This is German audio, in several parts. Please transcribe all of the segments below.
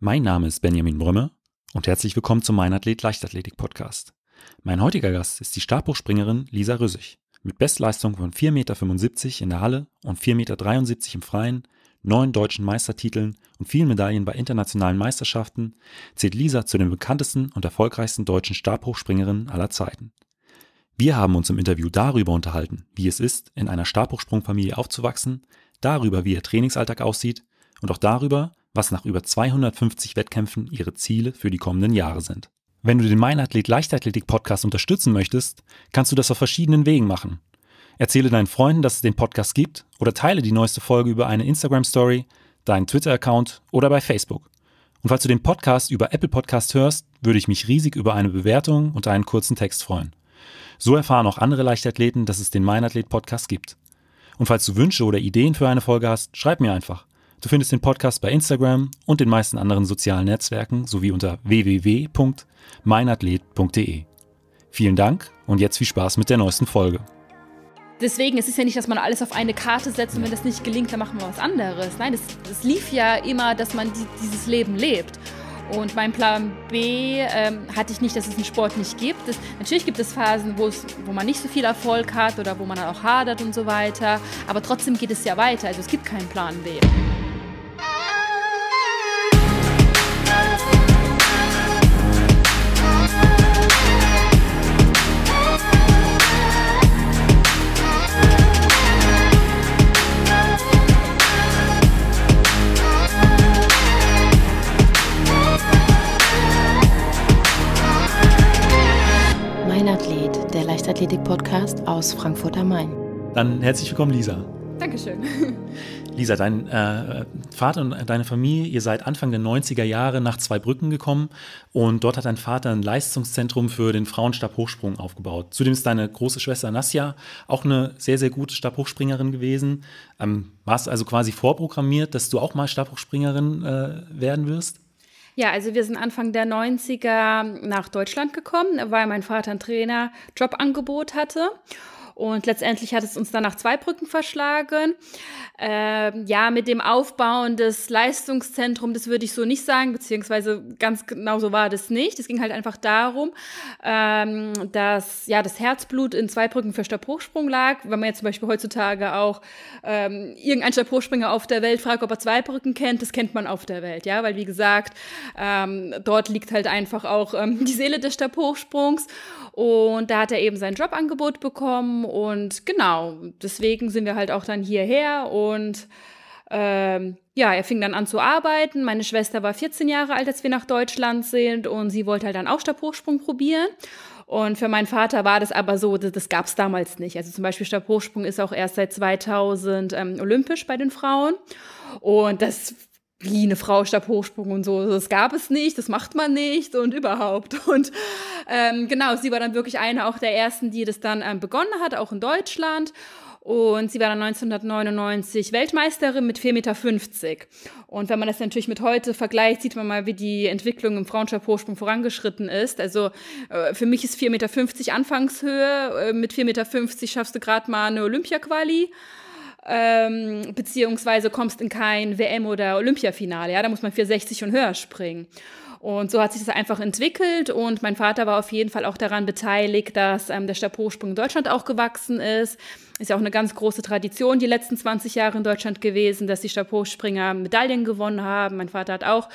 Mein Name ist Benjamin Brömme und herzlich willkommen zum Mein Athlet Leichtathletik Podcast. Mein heutiger Gast ist die Stabhochspringerin Lisa Rüssig. Mit Bestleistung von 4,75 Meter in der Halle und 4,73 Meter im Freien, neun deutschen Meistertiteln und vielen Medaillen bei internationalen Meisterschaften zählt Lisa zu den bekanntesten und erfolgreichsten deutschen Stabhochspringerinnen aller Zeiten. Wir haben uns im Interview darüber unterhalten, wie es ist, in einer Stabhochsprungfamilie aufzuwachsen, darüber, wie ihr Trainingsalltag aussieht und auch darüber, was nach über 250 Wettkämpfen ihre Ziele für die kommenden Jahre sind. Wenn du den Mein Athlet Leichtathletik Podcast unterstützen möchtest, kannst du das auf verschiedenen Wegen machen. Erzähle deinen Freunden, dass es den Podcast gibt oder teile die neueste Folge über eine Instagram Story, deinen Twitter-Account oder bei Facebook. Und falls du den Podcast über Apple Podcast hörst, würde ich mich riesig über eine Bewertung und einen kurzen Text freuen. So erfahren auch andere Leichtathleten, dass es den Mein Athlet Podcast gibt. Und falls du Wünsche oder Ideen für eine Folge hast, schreib mir einfach. Du findest den Podcast bei Instagram und den meisten anderen sozialen Netzwerken sowie unter www.meinathlet.de. Vielen Dank und jetzt viel Spaß mit der neuesten Folge. Deswegen, es ist ja nicht, dass man alles auf eine Karte setzt und wenn das nicht gelingt, dann machen wir was anderes. Nein, es lief ja immer, dass man die, dieses Leben lebt. Und mein Plan B ähm, hatte ich nicht, dass es einen Sport nicht gibt. Es, natürlich gibt es Phasen, wo man nicht so viel Erfolg hat oder wo man dann auch hadert und so weiter. Aber trotzdem geht es ja weiter. Also es gibt keinen Plan B. Leichtathletik-Podcast aus Frankfurt am Main. Dann herzlich willkommen, Lisa. Dankeschön. Lisa, dein äh, Vater und deine Familie, ihr seid Anfang der 90er Jahre nach Zweibrücken gekommen und dort hat dein Vater ein Leistungszentrum für den Frauenstabhochsprung aufgebaut. Zudem ist deine große Schwester Nasja auch eine sehr, sehr gute Stabhochspringerin gewesen. Ähm, war es also quasi vorprogrammiert, dass du auch mal Stabhochspringerin äh, werden wirst? Ja, also wir sind Anfang der 90er nach Deutschland gekommen, weil mein Vater ein Trainer Jobangebot hatte. Und letztendlich hat es uns dann nach zwei Brücken verschlagen. Ähm, ja, mit dem Aufbauen des Leistungszentrums, das würde ich so nicht sagen, beziehungsweise ganz genau so war das nicht. Es ging halt einfach darum, ähm, dass ja das Herzblut in zwei Brücken für Stabhochsprung lag. Wenn man jetzt zum Beispiel heutzutage auch ähm, irgendein Stabhochspringer auf der Welt fragt, ob er zwei Brücken kennt, das kennt man auf der Welt, ja, weil wie gesagt, ähm, dort liegt halt einfach auch ähm, die Seele des Stabhochsprungs. Und da hat er eben sein Jobangebot bekommen. Und genau, deswegen sind wir halt auch dann hierher. Und ähm, ja, er fing dann an zu arbeiten. Meine Schwester war 14 Jahre alt, als wir nach Deutschland sind. Und sie wollte halt dann auch Stabhochsprung probieren. Und für meinen Vater war das aber so, das, das gab es damals nicht. Also zum Beispiel Stabhochsprung ist auch erst seit 2000 ähm, olympisch bei den Frauen. Und das wie eine Frau starb hochsprungen und so. Das gab es nicht, das macht man nicht und überhaupt. Und ähm, genau, sie war dann wirklich eine auch der ersten, die das dann ähm, begonnen hat, auch in Deutschland. Und sie war dann 1999 Weltmeisterin mit 4,50 Meter. Und wenn man das natürlich mit heute vergleicht, sieht man mal, wie die Entwicklung im Frauenstabhochsprung vorangeschritten ist. Also äh, für mich ist 4,50 Meter Anfangshöhe. Äh, mit 4,50 Meter schaffst du gerade mal eine Olympia-Quali ähm, beziehungsweise kommst in kein WM- oder Olympiafinale. Ja, da muss man für 60 und höher springen. Und so hat sich das einfach entwickelt und mein Vater war auf jeden Fall auch daran beteiligt, dass ähm, der Stabhochsprung in Deutschland auch gewachsen ist. Ist ja auch eine ganz große Tradition die letzten 20 Jahre in Deutschland gewesen, dass die Stabhochspringer Medaillen gewonnen haben. Mein Vater hat auch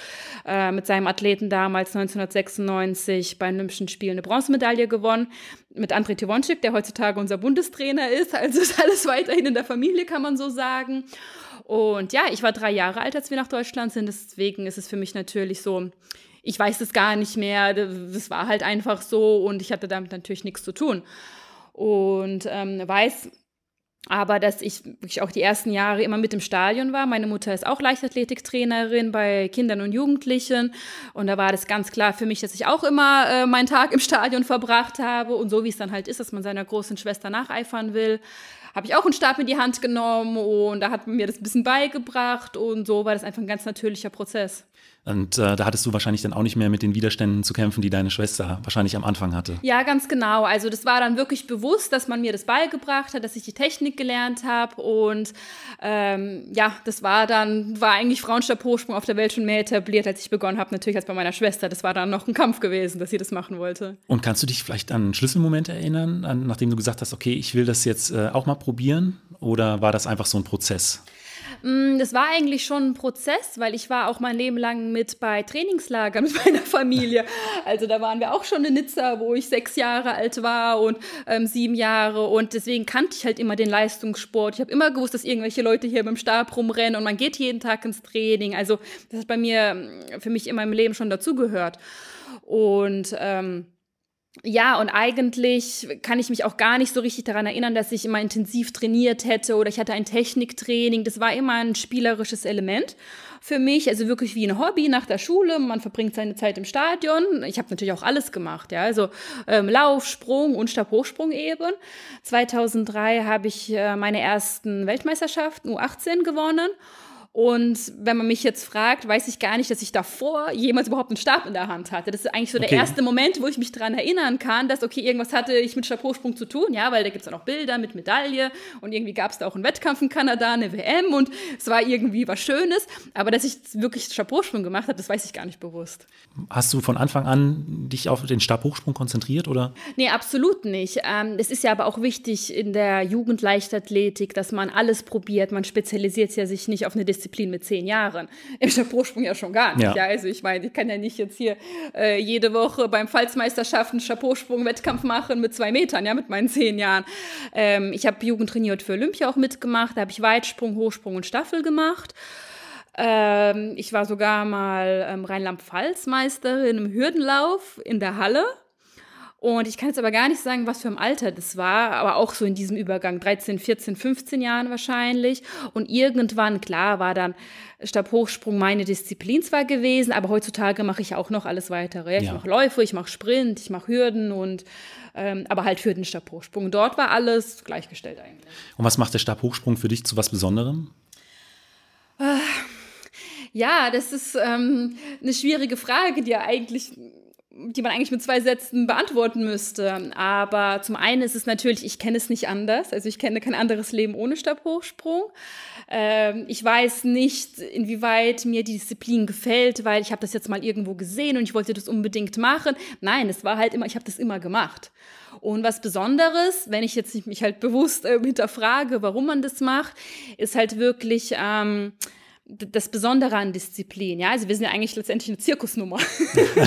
äh, mit seinem Athleten damals 1996 bei Olympischen Spielen eine Bronzemedaille gewonnen. Mit André Tivonczyk, der heutzutage unser Bundestrainer ist. Also ist alles weiterhin in der Familie, kann man so sagen. Und ja, ich war drei Jahre alt, als wir nach Deutschland sind. Deswegen ist es für mich natürlich so ich weiß es gar nicht mehr, das war halt einfach so und ich hatte damit natürlich nichts zu tun. Und ähm, weiß aber, dass ich wirklich auch die ersten Jahre immer mit im Stadion war. Meine Mutter ist auch Leichtathletiktrainerin bei Kindern und Jugendlichen. Und da war das ganz klar für mich, dass ich auch immer äh, meinen Tag im Stadion verbracht habe. Und so wie es dann halt ist, dass man seiner großen Schwester nacheifern will, habe ich auch einen Stab in die Hand genommen und da hat man mir das ein bisschen beigebracht und so war das einfach ein ganz natürlicher Prozess. Und äh, da hattest du wahrscheinlich dann auch nicht mehr mit den Widerständen zu kämpfen, die deine Schwester wahrscheinlich am Anfang hatte. Ja, ganz genau. Also das war dann wirklich bewusst, dass man mir das beigebracht hat, dass ich die Technik gelernt habe. Und ähm, ja, das war dann, war eigentlich Frauenstabhochsprung auf der Welt schon mehr etabliert, als ich begonnen habe. Natürlich als bei meiner Schwester. Das war dann noch ein Kampf gewesen, dass sie das machen wollte. Und kannst du dich vielleicht an einen Schlüsselmoment erinnern, an, nachdem du gesagt hast, okay, ich will das jetzt äh, auch mal probieren? Oder war das einfach so ein Prozess? Mm, das war eigentlich schon ein Prozess, weil ich war auch mein Leben lang mit bei Trainingslagern mit meiner Familie. Also da waren wir auch schon in Nizza, wo ich sechs Jahre alt war und ähm, sieben Jahre. Und deswegen kannte ich halt immer den Leistungssport. Ich habe immer gewusst, dass irgendwelche Leute hier mit dem Stab rumrennen und man geht jeden Tag ins Training. Also das hat bei mir, ähm, für mich in meinem Leben schon dazugehört. Und ähm, ja, und eigentlich kann ich mich auch gar nicht so richtig daran erinnern, dass ich immer intensiv trainiert hätte oder ich hatte ein Techniktraining. Das war immer ein spielerisches Element für mich, also wirklich wie ein Hobby nach der Schule. Man verbringt seine Zeit im Stadion. Ich habe natürlich auch alles gemacht, ja, also ähm, Lauf, Sprung und Stabhochsprung eben. 2003 habe ich äh, meine ersten Weltmeisterschaften U18 gewonnen. Und wenn man mich jetzt fragt, weiß ich gar nicht, dass ich davor jemals überhaupt einen Stab in der Hand hatte. Das ist eigentlich so okay. der erste Moment, wo ich mich daran erinnern kann, dass, okay, irgendwas hatte ich mit Stabhochsprung zu tun, ja, weil da gibt es ja noch Bilder mit Medaille und irgendwie gab es da auch einen Wettkampf in Kanada, eine WM und es war irgendwie was Schönes. Aber dass ich wirklich Stabhochsprung gemacht habe, das weiß ich gar nicht bewusst. Hast du von Anfang an dich auf den Stabhochsprung konzentriert oder? Nee, absolut nicht. Ähm, es ist ja aber auch wichtig in der Jugendleichtathletik, dass man alles probiert. Man spezialisiert ja sich nicht auf eine Disziplin Disziplin mit zehn Jahren. Im Chapeau-Sprung ja schon gar nicht. Ja. ja. also ich meine, ich kann ja nicht jetzt hier äh, jede Woche beim Pfalzmeisterschaften Chapeau-Sprung-Wettkampf machen mit zwei Metern, ja, mit meinen zehn Jahren. Ähm, ich habe Jugend trainiert für Olympia auch mitgemacht. Da habe ich Weitsprung, Hochsprung und Staffel gemacht. Ähm, ich war sogar mal ähm, Rheinland-Pfalz-Meisterin im Hürdenlauf in der Halle. Und ich kann jetzt aber gar nicht sagen, was für ein Alter das war, aber auch so in diesem Übergang, 13, 14, 15 Jahren wahrscheinlich. Und irgendwann, klar, war dann Stabhochsprung meine Disziplin zwar gewesen, aber heutzutage mache ich auch noch alles weitere. Ich ja. mache Läufe, ich mache Sprint, ich mache Hürden und ähm, aber halt für den Stabhochsprung. dort war alles gleichgestellt eigentlich. Und was macht der Stabhochsprung für dich zu was Besonderem? Äh, ja, das ist ähm, eine schwierige Frage, die ja eigentlich die man eigentlich mit zwei Sätzen beantworten müsste. Aber zum einen ist es natürlich, ich kenne es nicht anders. Also ich kenne kein anderes Leben ohne Stabhochsprung. Ähm, ich weiß nicht, inwieweit mir die Disziplin gefällt, weil ich habe das jetzt mal irgendwo gesehen und ich wollte das unbedingt machen. Nein, es war halt immer, ich habe das immer gemacht. Und was Besonderes, wenn ich jetzt mich halt bewusst äh, hinterfrage, warum man das macht, ist halt wirklich ähm, das Besondere an Disziplin, ja, also wir sind ja eigentlich letztendlich eine Zirkusnummer.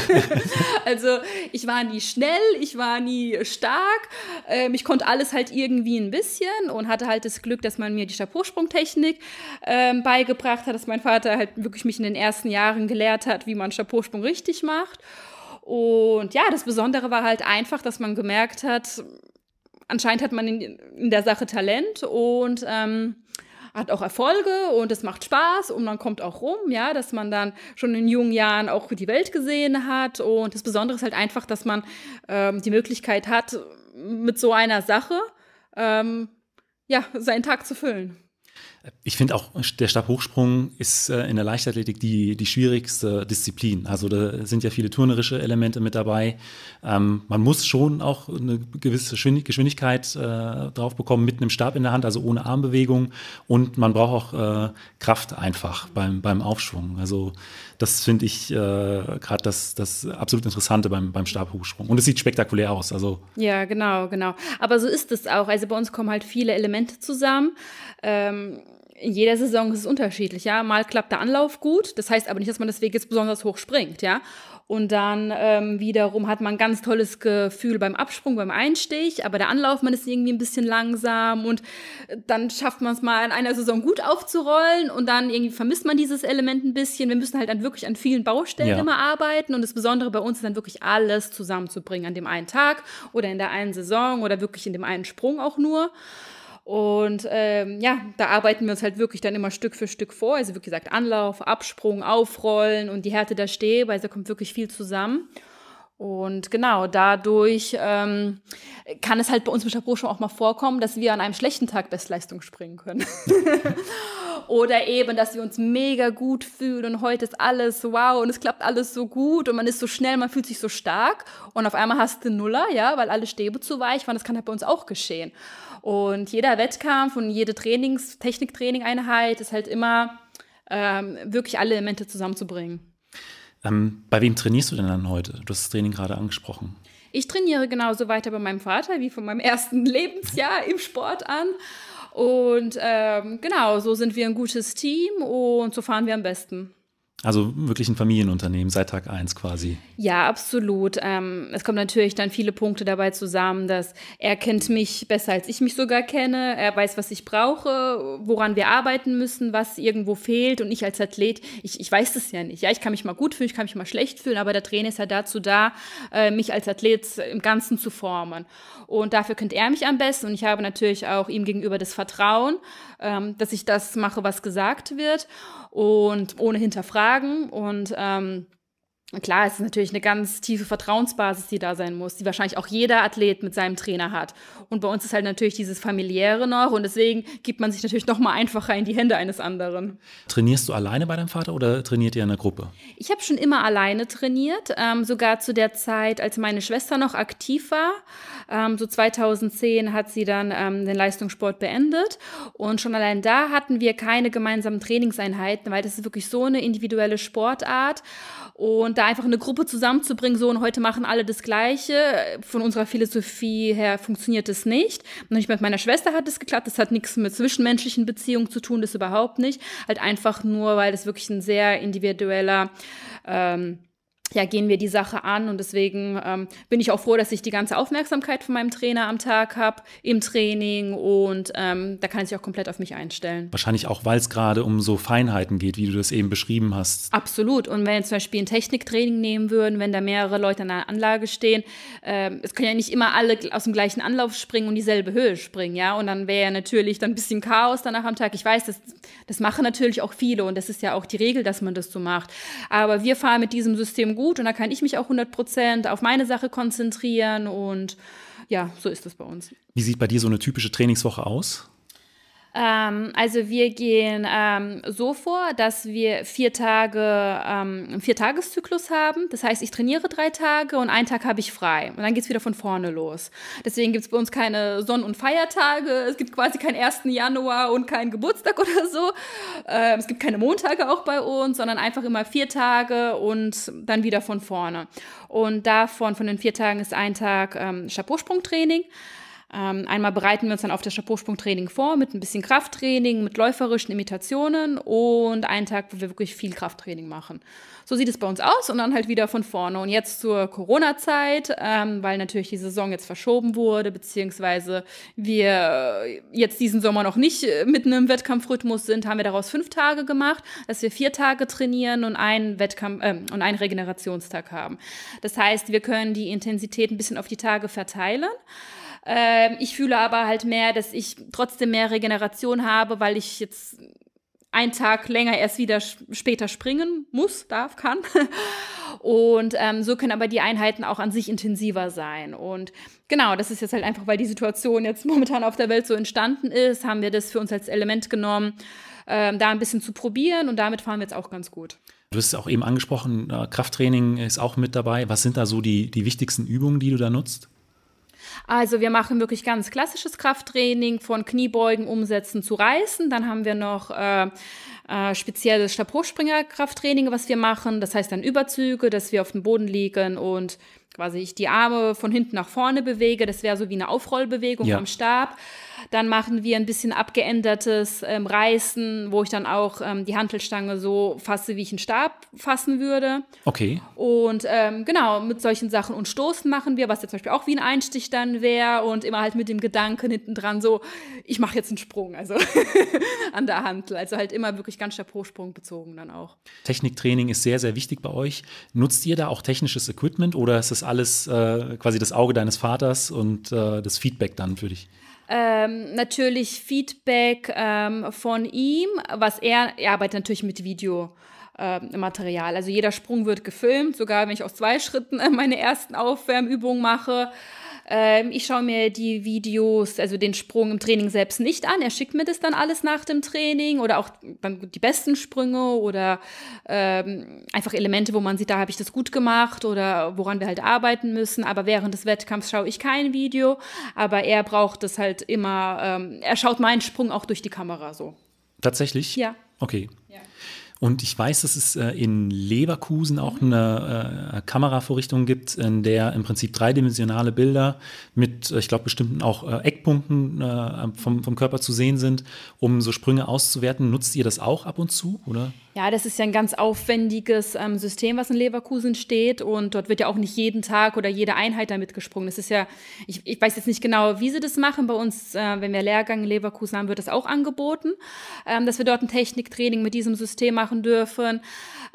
also ich war nie schnell, ich war nie stark, ähm, ich konnte alles halt irgendwie ein bisschen und hatte halt das Glück, dass man mir die Chapeausprungtechnik ähm, beigebracht hat, dass mein Vater halt wirklich mich in den ersten Jahren gelehrt hat, wie man Chapeausprung richtig macht. Und ja, das Besondere war halt einfach, dass man gemerkt hat, anscheinend hat man in, in der Sache Talent und ähm, hat auch Erfolge und es macht Spaß und man kommt auch rum, ja, dass man dann schon in jungen Jahren auch die Welt gesehen hat. Und das Besondere ist halt einfach, dass man ähm, die Möglichkeit hat, mit so einer Sache ähm, ja, seinen Tag zu füllen. Ich finde auch, der Stabhochsprung ist äh, in der Leichtathletik die, die schwierigste Disziplin. Also da sind ja viele turnerische Elemente mit dabei. Ähm, man muss schon auch eine gewisse Geschwindigkeit äh, drauf bekommen mit einem Stab in der Hand, also ohne Armbewegung. Und man braucht auch äh, Kraft einfach beim, beim Aufschwung. Also das finde ich äh, gerade das, das absolut Interessante beim, beim Stabhochsprung. Und es sieht spektakulär aus. Also. Ja, genau, genau. Aber so ist es auch. Also bei uns kommen halt viele Elemente zusammen. Ähm in jeder Saison ist es unterschiedlich, ja. Mal klappt der Anlauf gut, das heißt aber nicht, dass man deswegen jetzt besonders hoch springt, ja. Und dann ähm, wiederum hat man ein ganz tolles Gefühl beim Absprung, beim Einstich, aber der Anlauf, man ist irgendwie ein bisschen langsam und äh, dann schafft man es mal in einer Saison gut aufzurollen und dann irgendwie vermisst man dieses Element ein bisschen. Wir müssen halt dann wirklich an vielen Baustellen ja. immer arbeiten und das Besondere bei uns ist dann wirklich alles zusammenzubringen an dem einen Tag oder in der einen Saison oder wirklich in dem einen Sprung auch nur. Und ähm, ja, da arbeiten wir uns halt wirklich dann immer Stück für Stück vor. Also wie gesagt, Anlauf, Absprung, Aufrollen und die Härte der Stäbe. Also kommt wirklich viel zusammen. Und genau, dadurch ähm, kann es halt bei uns mit der Pro schon auch mal vorkommen, dass wir an einem schlechten Tag Bestleistung springen können. Oder eben, dass wir uns mega gut fühlen und heute ist alles wow und es klappt alles so gut und man ist so schnell, man fühlt sich so stark und auf einmal hast du Nuller, ja, weil alle Stäbe zu weich waren. Das kann halt bei uns auch geschehen. Und jeder Wettkampf und jede Trainings-, Techniktraining-Einheit ist halt immer ähm, wirklich alle Elemente zusammenzubringen. Ähm, bei wem trainierst du denn dann heute? Du hast das Training gerade angesprochen. Ich trainiere genauso weiter bei meinem Vater wie von meinem ersten Lebensjahr im Sport an. Und ähm, genau, so sind wir ein gutes Team und so fahren wir am besten. Also wirklich ein Familienunternehmen seit Tag eins quasi. Ja, absolut. Ähm, es kommen natürlich dann viele Punkte dabei zusammen, dass er kennt mich besser, als ich mich sogar kenne. Er weiß, was ich brauche, woran wir arbeiten müssen, was irgendwo fehlt. Und ich als Athlet, ich, ich weiß es ja nicht. Ja, ich kann mich mal gut fühlen, ich kann mich mal schlecht fühlen, aber der Trainer ist ja dazu da, äh, mich als Athlet im Ganzen zu formen. Und dafür kennt er mich am besten. Und ich habe natürlich auch ihm gegenüber das Vertrauen, ähm, dass ich das mache, was gesagt wird und ohne hinterfragen und ähm, Klar, es ist natürlich eine ganz tiefe Vertrauensbasis, die da sein muss, die wahrscheinlich auch jeder Athlet mit seinem Trainer hat. Und bei uns ist halt natürlich dieses familiäre noch und deswegen gibt man sich natürlich noch mal einfacher in die Hände eines anderen. Trainierst du alleine bei deinem Vater oder trainiert ihr in einer Gruppe? Ich habe schon immer alleine trainiert, ähm, sogar zu der Zeit, als meine Schwester noch aktiv war. Ähm, so 2010 hat sie dann ähm, den Leistungssport beendet und schon allein da hatten wir keine gemeinsamen Trainingseinheiten, weil das ist wirklich so eine individuelle Sportart und da einfach eine Gruppe zusammenzubringen, so und heute machen alle das Gleiche. Von unserer Philosophie her funktioniert das nicht. Und nicht mit meiner Schwester hat es geklappt. Das hat nichts mit zwischenmenschlichen Beziehungen zu tun, das überhaupt nicht. Halt einfach nur, weil das wirklich ein sehr individueller ähm, ja, gehen wir die Sache an. Und deswegen ähm, bin ich auch froh, dass ich die ganze Aufmerksamkeit von meinem Trainer am Tag habe, im Training. Und ähm, da kann ich sich auch komplett auf mich einstellen. Wahrscheinlich auch, weil es gerade um so Feinheiten geht, wie du das eben beschrieben hast. Absolut. Und wenn wir zum Beispiel ein Techniktraining nehmen würden, wenn da mehrere Leute an der Anlage stehen, äh, es können ja nicht immer alle aus dem gleichen Anlauf springen und dieselbe Höhe springen, ja. Und dann wäre ja natürlich dann ein bisschen Chaos danach am Tag. Ich weiß, das, das machen natürlich auch viele und das ist ja auch die Regel, dass man das so macht. Aber wir fahren mit diesem System gut gut und da kann ich mich auch 100% auf meine Sache konzentrieren und ja, so ist das bei uns. Wie sieht bei dir so eine typische Trainingswoche aus? Ähm, also wir gehen ähm, so vor, dass wir vier Tage, ähm, einen Viertageszyklus haben. Das heißt, ich trainiere drei Tage und einen Tag habe ich frei. Und dann geht es wieder von vorne los. Deswegen gibt es bei uns keine Sonn- und Feiertage. Es gibt quasi keinen 1. Januar und keinen Geburtstag oder so. Ähm, es gibt keine Montage auch bei uns, sondern einfach immer vier Tage und dann wieder von vorne. Und davon, von den vier Tagen ist ein Tag ähm, Chapeausprungtraining. training ähm, einmal bereiten wir uns dann auf das Chapeausprungtraining vor mit ein bisschen Krafttraining, mit läuferischen Imitationen und einen Tag, wo wir wirklich viel Krafttraining machen. So sieht es bei uns aus und dann halt wieder von vorne. Und jetzt zur Corona-Zeit, ähm, weil natürlich die Saison jetzt verschoben wurde, beziehungsweise wir jetzt diesen Sommer noch nicht äh, mitten im Wettkampfrhythmus sind, haben wir daraus fünf Tage gemacht, dass wir vier Tage trainieren und einen Wettkampf äh, und einen Regenerationstag haben. Das heißt, wir können die Intensität ein bisschen auf die Tage verteilen. Ähm, ich fühle aber halt mehr, dass ich trotzdem mehr Regeneration habe, weil ich jetzt einen Tag länger erst wieder später springen muss, darf, kann. Und ähm, so können aber die Einheiten auch an sich intensiver sein. Und genau, das ist jetzt halt einfach, weil die Situation jetzt momentan auf der Welt so entstanden ist, haben wir das für uns als Element genommen, ähm, da ein bisschen zu probieren und damit fahren wir jetzt auch ganz gut. Du hast es auch eben angesprochen, äh, Krafttraining ist auch mit dabei. Was sind da so die, die wichtigsten Übungen, die du da nutzt? Also wir machen wirklich ganz klassisches Krafttraining von Kniebeugen, Umsetzen zu Reißen. Dann haben wir noch äh, äh, spezielles Stabhochspringer-Krafttraining, was wir machen. Das heißt dann Überzüge, dass wir auf dem Boden liegen und quasi ich die Arme von hinten nach vorne bewege. Das wäre so wie eine Aufrollbewegung ja. am Stab. Dann machen wir ein bisschen abgeändertes ähm, Reißen, wo ich dann auch ähm, die Hantelstange so fasse, wie ich einen Stab fassen würde. Okay. Und ähm, genau, mit solchen Sachen und Stoßen machen wir, was jetzt zum Beispiel auch wie ein Einstich dann wäre und immer halt mit dem Gedanken hinten dran so, ich mache jetzt einen Sprung, also an der Hantel. Also halt immer wirklich ganz pro sprung bezogen dann auch. Techniktraining ist sehr, sehr wichtig bei euch. Nutzt ihr da auch technisches Equipment oder ist das alles äh, quasi das Auge deines Vaters und äh, das Feedback dann für dich? ähm, natürlich Feedback ähm, von ihm, was er, er arbeitet natürlich mit Video. Material. Also jeder Sprung wird gefilmt, sogar wenn ich aus zwei Schritten meine ersten Aufwärmübungen mache. Ähm, ich schaue mir die Videos, also den Sprung im Training selbst nicht an. Er schickt mir das dann alles nach dem Training oder auch die besten Sprünge oder ähm, einfach Elemente, wo man sieht, da habe ich das gut gemacht oder woran wir halt arbeiten müssen. Aber während des Wettkampfs schaue ich kein Video, aber er braucht das halt immer, ähm, er schaut meinen Sprung auch durch die Kamera so. Tatsächlich? Ja. Okay. Ja. Und ich weiß, dass es äh, in Leverkusen auch eine äh, Kameravorrichtung gibt, in der im Prinzip dreidimensionale Bilder mit, äh, ich glaube, bestimmten auch Eckpunkten vom, vom Körper zu sehen sind, um so Sprünge auszuwerten. Nutzt ihr das auch ab und zu, oder? Ja, das ist ja ein ganz aufwendiges ähm, System, was in Leverkusen steht. Und dort wird ja auch nicht jeden Tag oder jede Einheit damit gesprungen. Das ist ja, ich, ich weiß jetzt nicht genau, wie sie das machen. Bei uns, äh, wenn wir Lehrgang in Leverkusen haben, wird das auch angeboten, ähm, dass wir dort ein Techniktraining mit diesem System machen dürfen.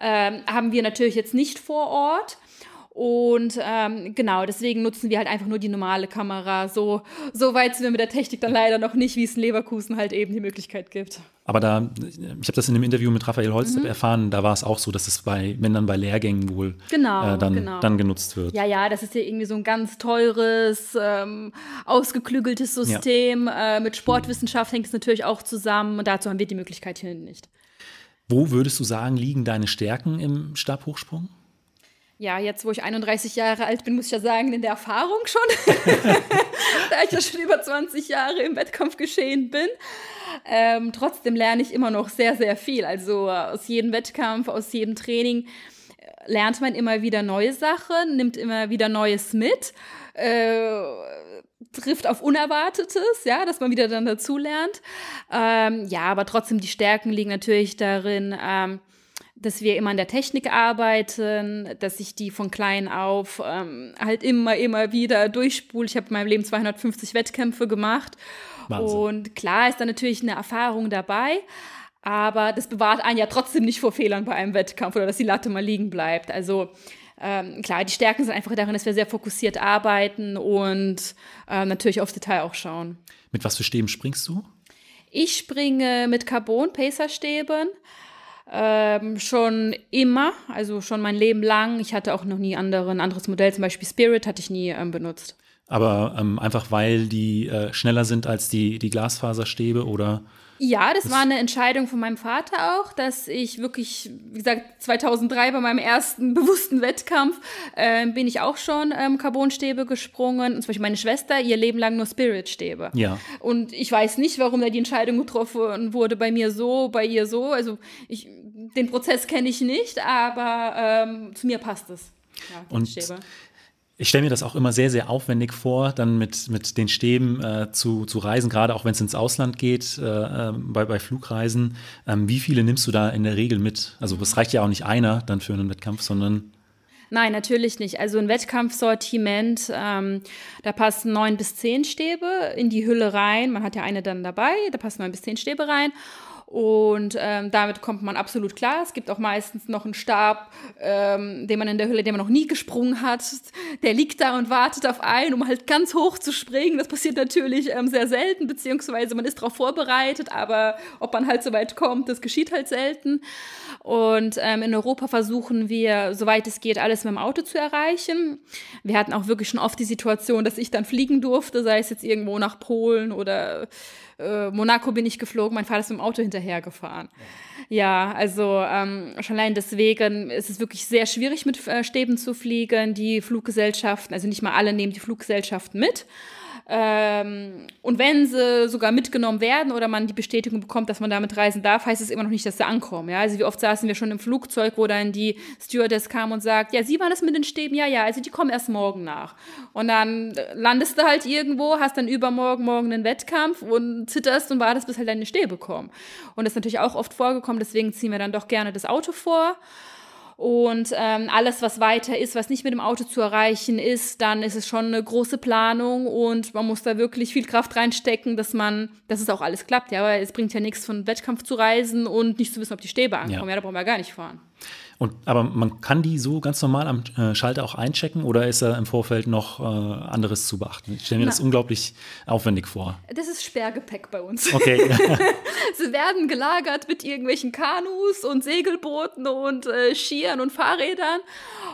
Ähm, haben wir natürlich jetzt nicht vor Ort. Und ähm, genau, deswegen nutzen wir halt einfach nur die normale Kamera. So, so weit sind wir mit der Technik dann leider noch nicht, wie es in Leverkusen halt eben die Möglichkeit gibt. Aber da, ich habe das in dem Interview mit Raphael Holzdepp mhm. erfahren, da war es auch so, dass es bei, wenn dann bei Lehrgängen wohl äh, genau, äh, dann, genau. dann genutzt wird. Ja, ja, das ist ja irgendwie so ein ganz teures, ähm, ausgeklügeltes System. Ja. Äh, mit Sportwissenschaft hängt es natürlich auch zusammen und dazu haben wir die Möglichkeit hier nicht. Wo würdest du sagen, liegen deine Stärken im Stabhochsprung? ja, jetzt wo ich 31 Jahre alt bin, muss ich ja sagen, in der Erfahrung schon, da ich ja schon über 20 Jahre im Wettkampf geschehen bin. Ähm, trotzdem lerne ich immer noch sehr, sehr viel. Also aus jedem Wettkampf, aus jedem Training äh, lernt man immer wieder neue Sachen, nimmt immer wieder Neues mit, äh, trifft auf Unerwartetes, ja, dass man wieder dann dazulernt. Ähm, ja, aber trotzdem, die Stärken liegen natürlich darin, ähm, dass wir immer an der Technik arbeiten, dass ich die von klein auf ähm, halt immer, immer wieder durchspule. Ich habe in meinem Leben 250 Wettkämpfe gemacht. Wahnsinn. Und klar ist da natürlich eine Erfahrung dabei, aber das bewahrt einen ja trotzdem nicht vor Fehlern bei einem Wettkampf oder dass die Latte mal liegen bleibt. Also ähm, klar, die Stärken sind einfach darin, dass wir sehr fokussiert arbeiten und ähm, natürlich aufs Detail auch schauen. Mit was für Stäben springst du? Ich springe mit Carbon-Pacer-Stäben ähm, schon immer, also schon mein Leben lang. Ich hatte auch noch nie andere, ein anderes Modell, zum Beispiel Spirit hatte ich nie ähm, benutzt. Aber ähm, einfach weil die äh, schneller sind als die, die Glasfaserstäbe oder? Ja, das, das war eine Entscheidung von meinem Vater auch, dass ich wirklich, wie gesagt, 2003 bei meinem ersten bewussten Wettkampf äh, bin ich auch schon ähm, Carbonstäbe gesprungen. Und zum Beispiel meine Schwester, ihr Leben lang nur Spiritstäbe. Ja. Und ich weiß nicht, warum da die Entscheidung getroffen wurde, bei mir so, bei ihr so. Also ich, den Prozess kenne ich nicht, aber ähm, zu mir passt es. Ja, und ich stelle mir das auch immer sehr, sehr aufwendig vor, dann mit, mit den Stäben äh, zu, zu reisen, gerade auch wenn es ins Ausland geht, äh, ähm, bei, bei Flugreisen. Ähm, wie viele nimmst du da in der Regel mit? Also es reicht ja auch nicht einer dann für einen Wettkampf, sondern Nein, natürlich nicht. Also ein Wettkampfsortiment, ähm, da passen neun bis zehn Stäbe in die Hülle rein. Man hat ja eine dann dabei, da passen neun bis zehn Stäbe rein. Und ähm, damit kommt man absolut klar. Es gibt auch meistens noch einen Stab, ähm, den man in der Hülle, den man noch nie gesprungen hat. Der liegt da und wartet auf einen, um halt ganz hoch zu springen. Das passiert natürlich ähm, sehr selten, beziehungsweise man ist darauf vorbereitet, aber ob man halt so weit kommt, das geschieht halt selten. Und ähm, in Europa versuchen wir, soweit es geht, alles mit dem Auto zu erreichen. Wir hatten auch wirklich schon oft die Situation, dass ich dann fliegen durfte, sei es jetzt irgendwo nach Polen oder äh, Monaco bin ich geflogen, mein Vater ist mit dem Auto hinterhergefahren. Ja, ja also ähm, schon allein deswegen ist es wirklich sehr schwierig, mit äh, Stäben zu fliegen. Die Fluggesellschaften, also nicht mal alle nehmen die Fluggesellschaften mit. Ähm, und wenn sie sogar mitgenommen werden oder man die Bestätigung bekommt, dass man damit reisen darf, heißt es immer noch nicht, dass sie ankommen. Ja? Also wie oft saßen wir schon im Flugzeug, wo dann die Stewardess kam und sagt, ja, sie waren es mit den Stäben, ja, ja, also die kommen erst morgen nach. Und dann landest du halt irgendwo, hast dann übermorgen, morgen einen Wettkampf und zitterst und wartest, bis halt deine Stäbe kommen. Und das ist natürlich auch oft vorgekommen, deswegen ziehen wir dann doch gerne das Auto vor. Und ähm, alles, was weiter ist, was nicht mit dem Auto zu erreichen ist, dann ist es schon eine große Planung und man muss da wirklich viel Kraft reinstecken, dass man, dass es auch alles klappt. Ja, weil es bringt ja nichts, von Wettkampf zu reisen und nicht zu wissen, ob die Stäbe ankommen. Ja, ja da brauchen wir gar nicht fahren. Und, aber man kann die so ganz normal am äh, Schalter auch einchecken oder ist da im Vorfeld noch äh, anderes zu beachten? Ich stelle mir Na. das unglaublich aufwendig vor. Das ist Sperrgepäck bei uns. Okay. Sie werden gelagert mit irgendwelchen Kanus und Segelbooten und äh, Skiern und Fahrrädern.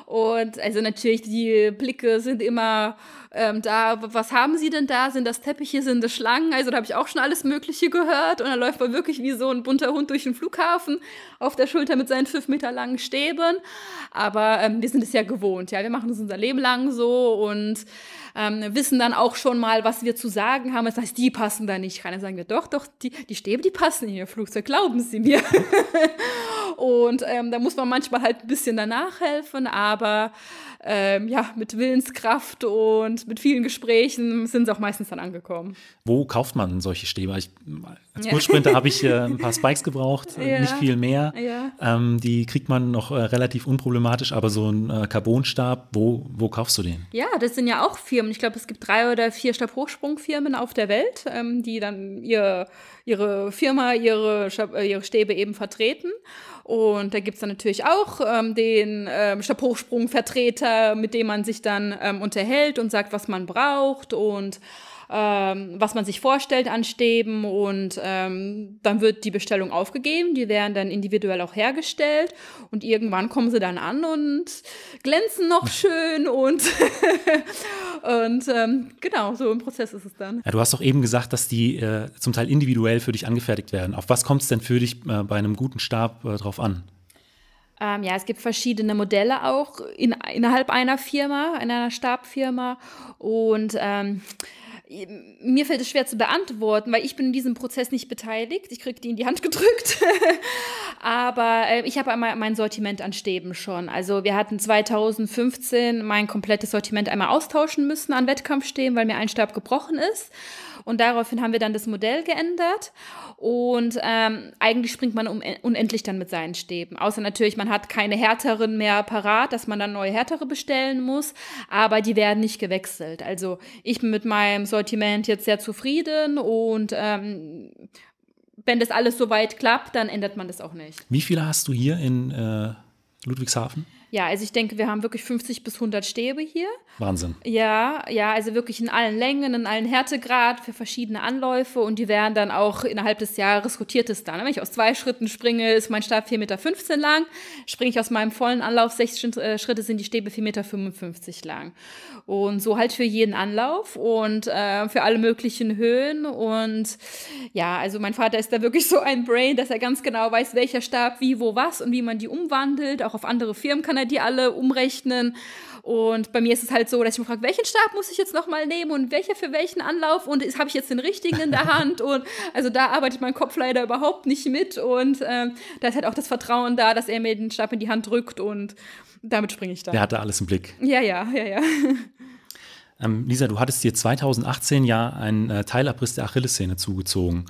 Und also natürlich, die Blicke sind immer ähm, da, was haben sie denn da? Sind das Teppiche, sind das Schlangen? Also da habe ich auch schon alles Mögliche gehört. Und dann läuft man wirklich wie so ein bunter Hund durch den Flughafen auf der Schulter mit seinen fünf Meter langen Stäben. Aber ähm, wir sind es ja gewohnt, ja. Wir machen das unser Leben lang so und ähm, wissen dann auch schon mal, was wir zu sagen haben. Das heißt, die passen da nicht rein. Dann sagen wir, doch, doch, die, die Stäbe, die passen in ihr Flugzeug, glauben Sie mir. Und ähm, da muss man manchmal halt ein bisschen danach helfen, aber ähm, ja, mit Willenskraft und mit vielen Gesprächen sind sie auch meistens dann angekommen. Wo kauft man solche Stäbe? Ich als Kurzsprinter ja. habe ich äh, ein paar Spikes gebraucht, äh, ja. nicht viel mehr. Ja. Ähm, die kriegt man noch äh, relativ unproblematisch, aber so ein äh, Carbonstab, wo, wo kaufst du den? Ja, das sind ja auch Firmen. Ich glaube, es gibt drei oder vier Stabhochsprungfirmen auf der Welt, ähm, die dann ihr, ihre Firma, ihre, äh, ihre Stäbe eben vertreten. Und da gibt es dann natürlich auch ähm, den ähm, Stabhochsprungvertreter, mit dem man sich dann ähm, unterhält und sagt, was man braucht und ähm, was man sich vorstellt an Stäben und ähm, dann wird die Bestellung aufgegeben, die werden dann individuell auch hergestellt und irgendwann kommen sie dann an und glänzen noch schön und, und ähm, genau, so im Prozess ist es dann. Ja, du hast doch eben gesagt, dass die äh, zum Teil individuell für dich angefertigt werden. Auf was kommt es denn für dich äh, bei einem guten Stab äh, drauf an? Ähm, ja, es gibt verschiedene Modelle auch in, innerhalb einer Firma, einer Stabfirma. Und ähm, mir fällt es schwer zu beantworten, weil ich bin in diesem Prozess nicht beteiligt. Ich kriege die in die Hand gedrückt. Aber äh, ich habe einmal mein Sortiment an Stäben schon. Also wir hatten 2015 mein komplettes Sortiment einmal austauschen müssen an Wettkampfstäben, weil mir ein Stab gebrochen ist. Und daraufhin haben wir dann das Modell geändert. Und ähm, eigentlich springt man um, äh, unendlich dann mit seinen Stäben. Außer natürlich, man hat keine härteren mehr parat, dass man dann neue härtere bestellen muss. Aber die werden nicht gewechselt. Also ich bin mit meinem Sortiment Sortiment jetzt sehr zufrieden und ähm, wenn das alles soweit klappt, dann ändert man das auch nicht. Wie viele hast du hier in äh, Ludwigshafen? Ja, also ich denke, wir haben wirklich 50 bis 100 Stäbe hier. Wahnsinn. Ja, ja, also wirklich in allen Längen, in allen Härtegrad für verschiedene Anläufe und die werden dann auch innerhalb des Jahres rotiert es dann. Wenn ich aus zwei Schritten springe, ist mein Stab 4,15 Meter lang. Springe ich aus meinem vollen Anlauf sechs äh, Schritte, sind die Stäbe 4,55 Meter lang. Und so halt für jeden Anlauf und äh, für alle möglichen Höhen. Und ja, also mein Vater ist da wirklich so ein Brain, dass er ganz genau weiß, welcher Stab wie, wo, was und wie man die umwandelt, auch auf andere Firmen kanalisiert Finger, die alle umrechnen. Und bei mir ist es halt so, dass ich mich frage, welchen Stab muss ich jetzt nochmal nehmen und welcher für welchen Anlauf und habe ich jetzt den richtigen in der Hand? Und also da arbeitet mein Kopf leider überhaupt nicht mit und ähm, da ist halt auch das Vertrauen da, dass er mir den Stab in die Hand drückt und damit springe ich dann. Der hatte alles im Blick. Ja, ja, ja, ja. Ähm, Lisa, du hattest dir 2018 ja einen äh, Teilabriss der Achillessehne zugezogen.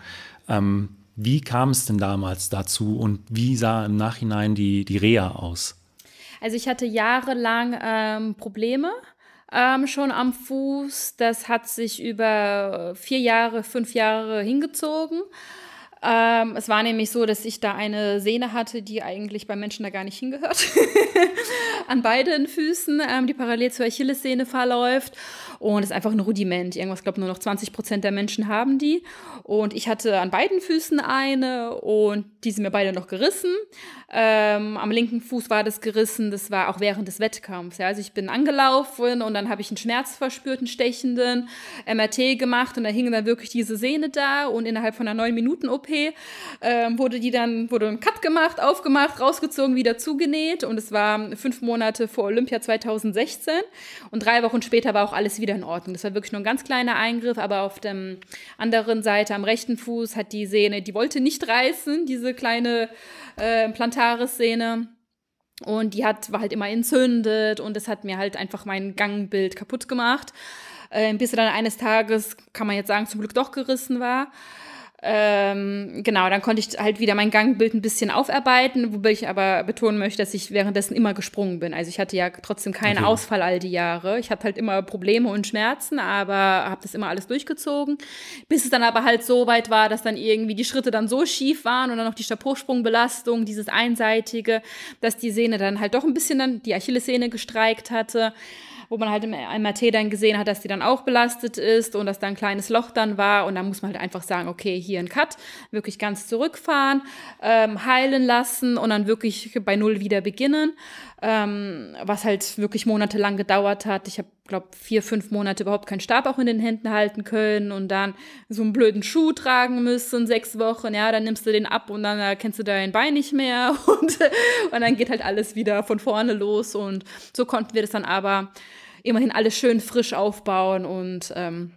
Ähm, wie kam es denn damals dazu und wie sah im Nachhinein die, die Reha aus? Also ich hatte jahrelang ähm, Probleme ähm, schon am Fuß. Das hat sich über vier Jahre, fünf Jahre hingezogen. Ähm, es war nämlich so, dass ich da eine Sehne hatte, die eigentlich bei Menschen da gar nicht hingehört. An beiden Füßen, ähm, die parallel zur Achillessehne verläuft. Und es ist einfach ein Rudiment. Irgendwas, glaube nur noch 20 Prozent der Menschen haben die. Und ich hatte an beiden Füßen eine und die sind mir beide noch gerissen. Ähm, am linken Fuß war das gerissen, das war auch während des Wettkampfs. Ja. Also ich bin angelaufen und dann habe ich einen Schmerz verspürt, einen stechenden MRT gemacht und da hing dann wirklich diese Sehne da und innerhalb von einer 9-Minuten-OP ähm, wurde die dann, wurde ein Cut gemacht, aufgemacht, rausgezogen, wieder zugenäht und es war fünf Monate vor Olympia 2016 und drei Wochen später war auch alles wieder in Ordnung. Das war wirklich nur ein ganz kleiner Eingriff, aber auf der anderen Seite am rechten Fuß hat die Sehne, die wollte nicht reißen, diese kleine äh, Plantage Gitarre-Szene. Und die hat, war halt immer entzündet und es hat mir halt einfach mein Gangbild kaputt gemacht. Äh, bis dann eines Tages, kann man jetzt sagen, zum Glück doch gerissen war. Ähm, genau, dann konnte ich halt wieder mein Gangbild ein bisschen aufarbeiten, wobei ich aber betonen möchte, dass ich währenddessen immer gesprungen bin. Also ich hatte ja trotzdem keinen okay. Ausfall all die Jahre. Ich hatte halt immer Probleme und Schmerzen, aber habe das immer alles durchgezogen. Bis es dann aber halt so weit war, dass dann irgendwie die Schritte dann so schief waren und dann noch die Stabhochsprungbelastung, dieses einseitige, dass die Sehne dann halt doch ein bisschen dann die Achillessehne gestreikt hatte wo man halt im MRT dann gesehen hat, dass die dann auch belastet ist und dass da ein kleines Loch dann war. Und dann muss man halt einfach sagen, okay, hier ein Cut, wirklich ganz zurückfahren, ähm, heilen lassen und dann wirklich bei Null wieder beginnen. Ähm, was halt wirklich monatelang gedauert hat. Ich habe, glaube vier, fünf Monate überhaupt keinen Stab auch in den Händen halten können und dann so einen blöden Schuh tragen müssen, sechs Wochen, ja, dann nimmst du den ab und dann erkennst äh, du dein Bein nicht mehr und, äh, und dann geht halt alles wieder von vorne los und so konnten wir das dann aber immerhin alles schön frisch aufbauen und ähm,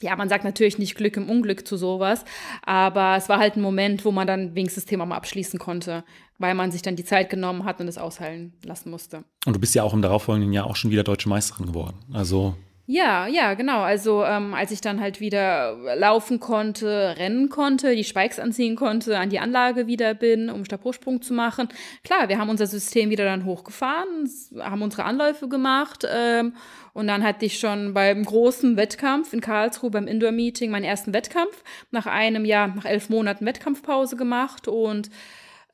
ja, man sagt natürlich nicht Glück im Unglück zu sowas, aber es war halt ein Moment, wo man dann wenigstens das Thema mal abschließen konnte, weil man sich dann die Zeit genommen hat und es ausheilen lassen musste. Und du bist ja auch im darauffolgenden Jahr auch schon wieder deutsche Meisterin geworden. Also ja, ja, genau. Also ähm, als ich dann halt wieder laufen konnte, rennen konnte, die Spikes anziehen konnte, an die Anlage wieder bin, um Stabhochsprung zu machen. Klar, wir haben unser System wieder dann hochgefahren, haben unsere Anläufe gemacht ähm, und dann hatte ich schon beim großen Wettkampf in Karlsruhe beim Indoor-Meeting meinen ersten Wettkampf nach einem Jahr, nach elf Monaten Wettkampfpause gemacht und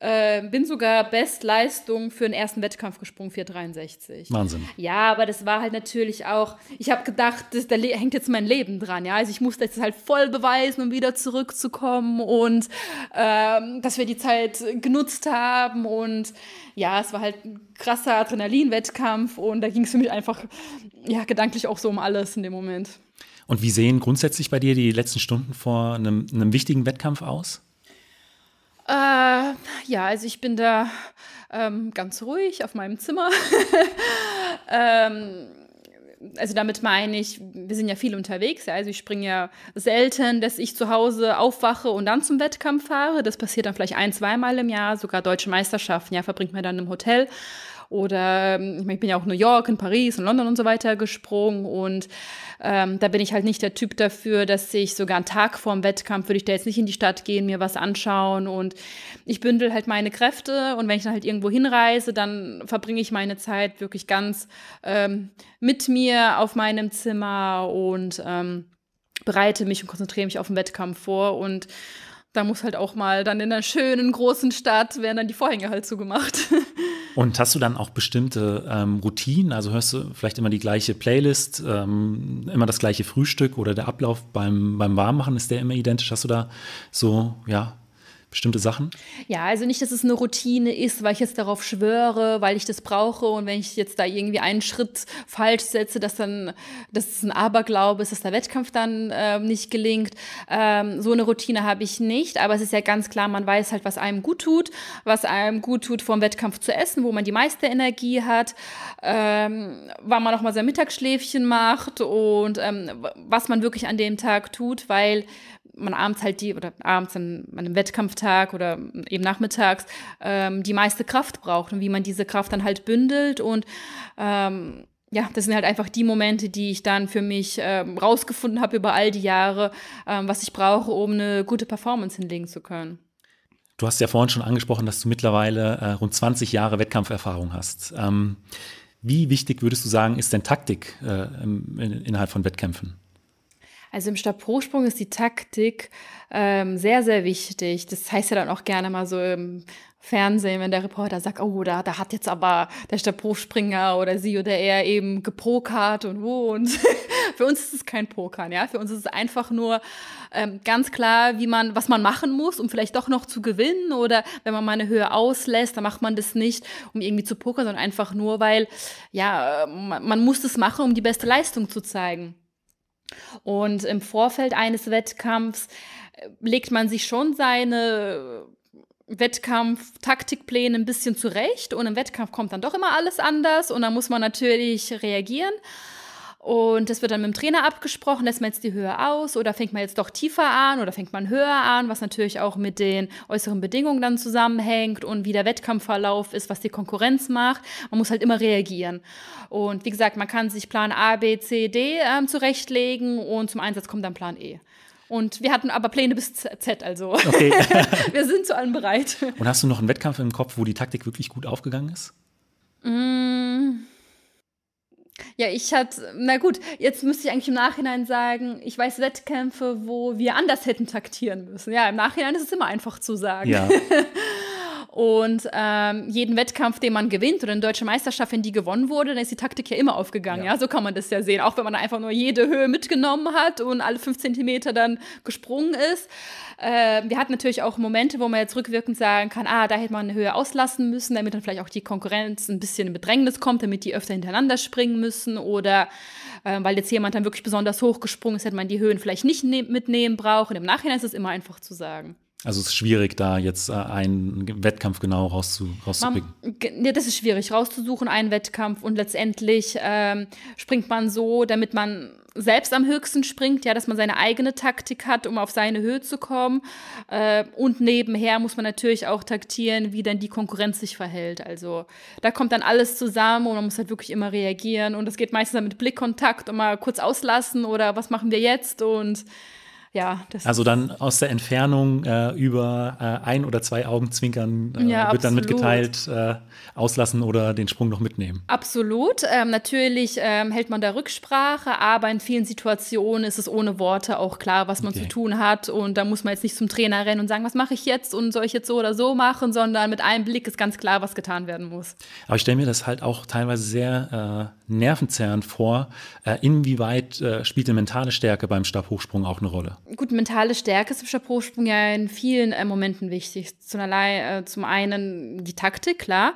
äh, bin sogar Bestleistung für den ersten Wettkampf gesprungen, 463. Wahnsinn. Ja, aber das war halt natürlich auch, ich habe gedacht, das, da hängt jetzt mein Leben dran, ja. Also ich musste jetzt halt voll beweisen, um wieder zurückzukommen und ähm, dass wir die Zeit genutzt haben. Und ja, es war halt ein krasser Adrenalin-Wettkampf und da ging es für mich einfach ja, gedanklich auch so um alles in dem Moment. Und wie sehen grundsätzlich bei dir die letzten Stunden vor einem, einem wichtigen Wettkampf aus? Äh, ja, also ich bin da ähm, ganz ruhig auf meinem Zimmer. ähm, also damit meine ich, wir sind ja viel unterwegs. Ja, also ich springe ja selten, dass ich zu Hause aufwache und dann zum Wettkampf fahre. Das passiert dann vielleicht ein, zweimal im Jahr, sogar deutsche Meisterschaften. Ja, verbringt man dann im Hotel. Oder ähm, ich, ich bin ja auch in New York, in Paris, in London und so weiter gesprungen. Und ähm, da bin ich halt nicht der Typ dafür, dass ich sogar einen Tag vorm Wettkampf würde ich da jetzt nicht in die Stadt gehen, mir was anschauen. Und ich bündel halt meine Kräfte. Und wenn ich dann halt irgendwo hinreise, dann verbringe ich meine Zeit wirklich ganz ähm, mit mir auf meinem Zimmer und ähm, bereite mich und konzentriere mich auf den Wettkampf vor. Und da muss halt auch mal dann in einer schönen großen Stadt werden dann die Vorhänge halt zugemacht. Und hast du dann auch bestimmte ähm, Routinen? Also hörst du vielleicht immer die gleiche Playlist, ähm, immer das gleiche Frühstück oder der Ablauf beim, beim Warmmachen ist der immer identisch? Hast du da so, ja, bestimmte Sachen? Ja, also nicht, dass es eine Routine ist, weil ich jetzt darauf schwöre, weil ich das brauche und wenn ich jetzt da irgendwie einen Schritt falsch setze, dass dann, dass es ein Aberglaube ist, dass der Wettkampf dann äh, nicht gelingt. Ähm, so eine Routine habe ich nicht, aber es ist ja ganz klar, man weiß halt, was einem gut tut, was einem gut tut, vor Wettkampf zu essen, wo man die meiste Energie hat, ähm, wann man auch mal sein Mittagsschläfchen macht und ähm, was man wirklich an dem Tag tut, weil man abends halt die, oder abends an, einem Wettkampftag oder eben nachmittags, ähm, die meiste Kraft braucht und wie man diese Kraft dann halt bündelt. Und ähm, ja, das sind halt einfach die Momente, die ich dann für mich ähm, rausgefunden habe über all die Jahre, ähm, was ich brauche, um eine gute Performance hinlegen zu können. Du hast ja vorhin schon angesprochen, dass du mittlerweile äh, rund 20 Jahre Wettkampferfahrung hast. Ähm, wie wichtig würdest du sagen, ist denn Taktik äh, in, innerhalb von Wettkämpfen? Also im Stabhochsprung ist die Taktik ähm, sehr, sehr wichtig. Das heißt ja dann auch gerne mal so im Fernsehen, wenn der Reporter sagt, oh, da, da hat jetzt aber der Stabhochspringer oder sie oder er eben gepokert und wo. Und für uns ist es kein Pokern, ja. Für uns ist es einfach nur ähm, ganz klar, wie man, was man machen muss, um vielleicht doch noch zu gewinnen. Oder wenn man mal eine Höhe auslässt, dann macht man das nicht, um irgendwie zu pokern, sondern einfach nur, weil, ja, äh, man, man muss das machen, um die beste Leistung zu zeigen. Und im Vorfeld eines Wettkampfs äh, legt man sich schon seine äh, Wettkampf-Taktikpläne ein bisschen zurecht und im Wettkampf kommt dann doch immer alles anders und dann muss man natürlich reagieren. Und das wird dann mit dem Trainer abgesprochen, lässt man jetzt die Höhe aus oder fängt man jetzt doch tiefer an oder fängt man höher an, was natürlich auch mit den äußeren Bedingungen dann zusammenhängt und wie der Wettkampfverlauf ist, was die Konkurrenz macht. Man muss halt immer reagieren. Und wie gesagt, man kann sich Plan A, B, C, D ähm, zurechtlegen und zum Einsatz kommt dann Plan E. Und wir hatten aber Pläne bis Z, also okay. wir sind zu allem bereit. Und hast du noch einen Wettkampf im Kopf, wo die Taktik wirklich gut aufgegangen ist? Mmh. Ja, ich hatte, na gut, jetzt müsste ich eigentlich im Nachhinein sagen, ich weiß Wettkämpfe, wo wir anders hätten taktieren müssen. Ja, im Nachhinein ist es immer einfach zu sagen. Ja. Und ähm, jeden Wettkampf, den man gewinnt oder eine deutsche Meisterschaft, wenn die gewonnen wurde, dann ist die Taktik ja immer aufgegangen. Ja. ja. so kann man das ja sehen. Auch wenn man einfach nur jede Höhe mitgenommen hat und alle fünf Zentimeter dann gesprungen ist. Äh, wir hatten natürlich auch Momente, wo man jetzt rückwirkend sagen kann, ah, da hätte man eine Höhe auslassen müssen, damit dann vielleicht auch die Konkurrenz ein bisschen in Bedrängnis kommt, damit die öfter hintereinander springen müssen oder äh, weil jetzt jemand dann wirklich besonders hoch gesprungen ist, hätte man die Höhen vielleicht nicht ne-, mitnehmen brauchen. Im Nachhinein ist es immer einfach zu sagen. Also es ist schwierig, da jetzt äh, einen Wettkampf genau rauszu, rauszupicken. Man, ja, das ist schwierig, rauszusuchen, einen Wettkampf. Und letztendlich ähm, springt man so, damit man selbst am höchsten springt, ja, dass man seine eigene Taktik hat, um auf seine Höhe zu kommen. Äh, und nebenher muss man natürlich auch taktieren, wie dann die Konkurrenz sich verhält. Also da kommt dann alles zusammen und man muss halt wirklich immer reagieren. Und das geht meistens dann mit Blickkontakt und mal kurz auslassen oder was machen wir jetzt und ja, also dann aus der Entfernung äh, über äh, ein oder zwei Augenzwinkern äh, ja, wird absolut. dann mitgeteilt, äh, auslassen oder den Sprung noch mitnehmen. Absolut. Ähm, natürlich ähm, hält man da Rücksprache, aber in vielen Situationen ist es ohne Worte auch klar, was man okay. zu tun hat. Und da muss man jetzt nicht zum Trainer rennen und sagen, was mache ich jetzt und soll ich jetzt so oder so machen, sondern mit einem Blick ist ganz klar, was getan werden muss. Aber ich stelle mir das halt auch teilweise sehr äh, nervenzerrend vor, äh, inwieweit spielt die mentale Stärke beim Stabhochsprung auch eine Rolle? Gut, mentale Stärke ist im Chapeau-Sprung ja in vielen äh, Momenten wichtig. Zum, allein, äh, zum einen die Taktik, klar,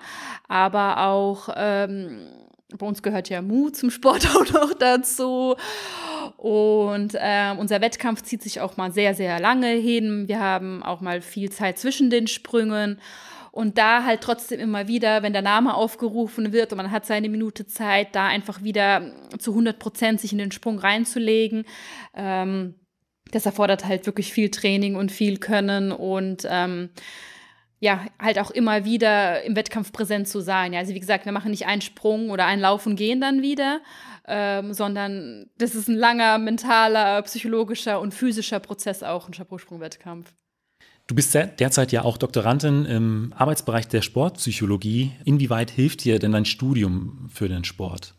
aber auch ähm, bei uns gehört ja Mut zum Sport auch noch dazu. Und ähm, unser Wettkampf zieht sich auch mal sehr, sehr lange hin. Wir haben auch mal viel Zeit zwischen den Sprüngen. Und da halt trotzdem immer wieder, wenn der Name aufgerufen wird und man hat seine Minute Zeit, da einfach wieder zu 100 Prozent sich in den Sprung reinzulegen. Ähm, das erfordert halt wirklich viel Training und viel Können und ähm, ja, halt auch immer wieder im Wettkampf präsent zu sein. Ja, also wie gesagt, wir machen nicht einen Sprung oder einen Lauf und gehen dann wieder, ähm, sondern das ist ein langer mentaler, psychologischer und physischer Prozess auch, ein Chapeau-Sprung-Wettkampf. Du bist derzeit ja auch Doktorandin im Arbeitsbereich der Sportpsychologie. Inwieweit hilft dir denn dein Studium für den Sport?